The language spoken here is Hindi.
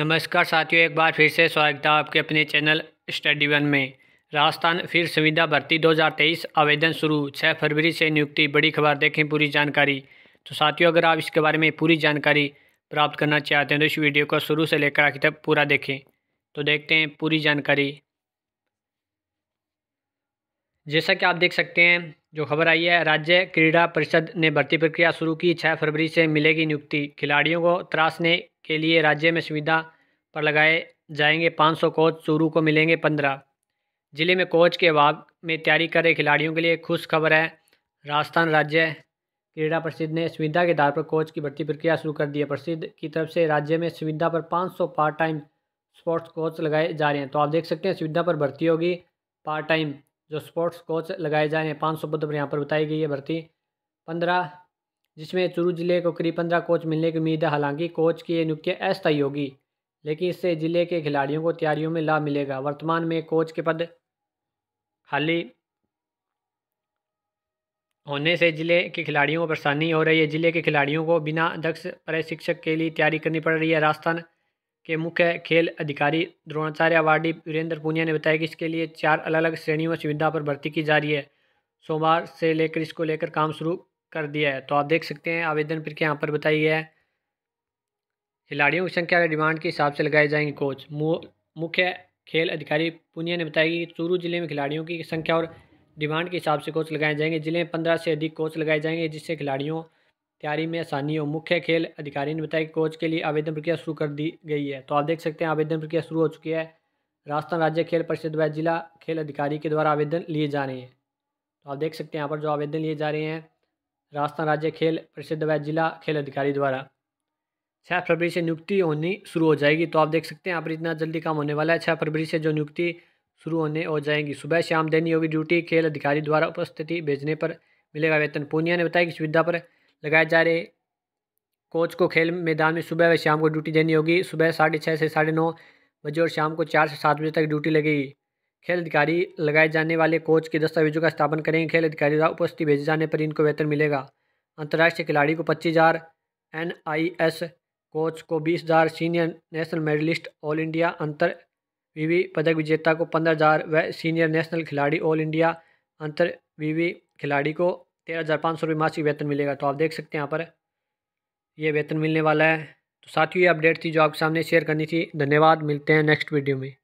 नमस्कार साथियों एक बार फिर से स्वागत है आपके अपने चैनल स्टडी वन में राजस्थान फिर संविदा भर्ती 2023 आवेदन शुरू 6 फरवरी से नियुक्ति बड़ी खबर देखें पूरी जानकारी तो साथियों अगर आप इसके बारे में पूरी जानकारी प्राप्त करना चाहते हैं तो इस वीडियो को शुरू से लेकर आखिर तक पूरा देखें तो देखते हैं पूरी जानकारी जैसा कि आप देख सकते हैं जो खबर आई है राज्य क्रीड़ा परिषद ने भर्ती प्रक्रिया शुरू की छः फरवरी से मिलेगी नियुक्ति खिलाड़ियों को त्रासने के लिए राज्य में सुविधा पर लगाए जाएंगे 500 कोच चूरू को मिलेंगे 15 जिले में कोच के अभाव में तैयारी कर रहे खिलाड़ियों के लिए खुश खबर है राजस्थान राज्य क्रीड़ा परिषद ने सुविधा के आधार पर कोच की भर्ती प्रक्रिया शुरू कर दी है प्रसिद्ध की तरफ से राज्य में सुविधा पर पाँच पार्ट टाइम स्पोर्ट्स कोच लगाए जा रहे हैं तो आप देख सकते हैं सुविधा पर भर्ती होगी पार्ट टाइम जो स्पोर्ट्स कोच लगाए जाए पाँच सौ पद पर यहाँ पर बताई गई है भर्ती पंद्रह जिसमें चुरू जिले को करीब पंद्रह कोच मिलने की उम्मीद है हालांकि कोच की नियुक्तियाँ अस्थायी होगी लेकिन इससे जिले के खिलाड़ियों को तैयारियों में लाभ मिलेगा वर्तमान में कोच के पद खाली होने से जिले के खिलाड़ियों को परेशानी हो रही है जिले के खिलाड़ियों को बिना दक्ष प्रशिक्षक के लिए तैयारी करनी पड़ रही है राजस्थान के मुख्य खेल अधिकारी द्रोणाचार्य अवार्डी वीरेंद्र पुनिया ने बताया कि इसके लिए चार अलग अलग श्रेणियों में सुविधा पर भर्ती की जा रही है सोमवार से लेकर इसको लेकर काम शुरू कर दिया है तो आप देख सकते हैं आवेदन प्रक्रिया यहाँ पर बताई है खिलाड़ियों की संख्या और डिमांड के हिसाब से लगाए जाएंगे कोच मुख्य खेल अधिकारी पुनिया ने बताया कि चूरू जिले में खिलाड़ियों की संख्या और डिमांड के हिसाब से कोच लगाए जाएंगे जिले में पंद्रह से अधिक कोच लगाए जाएंगे जिससे खिलाड़ियों तैयारी में आसानी हो मुख्य खेल अधिकारी ने बताया कि कोच के लिए आवेदन प्रक्रिया शुरू कर दी गई है तो आप देख सकते हैं आवेदन प्रक्रिया शुरू हो चुकी है राजस्थान राज्य खेल परिषद व जिला खेल अधिकारी के द्वारा आवेदन लिए जा रहे हैं तो आप देख सकते हैं यहाँ पर जो आवेदन लिए जा रहे हैं राजस्थान राज्य खेल परिषद व जिला खेल अधिकारी द्वारा छः फरवरी से नियुक्ति होनी शुरू हो जाएगी तो आप देख सकते हैं यहाँ पर इतना जल्दी काम होने वाला है छः फरवरी से जो नियुक्ति शुरू होने हो जाएगी सुबह शाम देनी होगी ड्यूटी खेल अधिकारी द्वारा उपस्थिति भेजने पर मिलेगा वेतन पूनिया ने बताया कि सुविधा पर लगाए जा रहे कोच को खेल मैदान में सुबह व शाम को ड्यूटी देनी होगी सुबह साढ़े छः से साढ़े नौ बजे और शाम को चार से सात बजे तक ड्यूटी लगेगी खेल अधिकारी लगाए जाने वाले कोच के दस्तावेजों का स्थापन करेंगे खेल अधिकारी द्वारा उपस्थिति भेजे जाने पर इनको वेतन मिलेगा अंतर्राष्ट्रीय खिलाड़ी को पच्चीस हज़ार एन आई एस कोच को बीस हज़ार senior national medallist all India अंतर वीवी पदक विजेता को पंद्रह हज़ार व सीनियर नेशनल खिलाड़ी ऑल इंडिया अंतर वीवी खिलाड़ी को तेरह हज़ार पाँच सौ रुपये मासिक वेतन मिलेगा तो आप देख सकते हैं यहाँ पर ये वेतन मिलने वाला है तो ही ये अपडेट थी जो आपके सामने शेयर करनी थी धन्यवाद मिलते हैं नेक्स्ट वीडियो में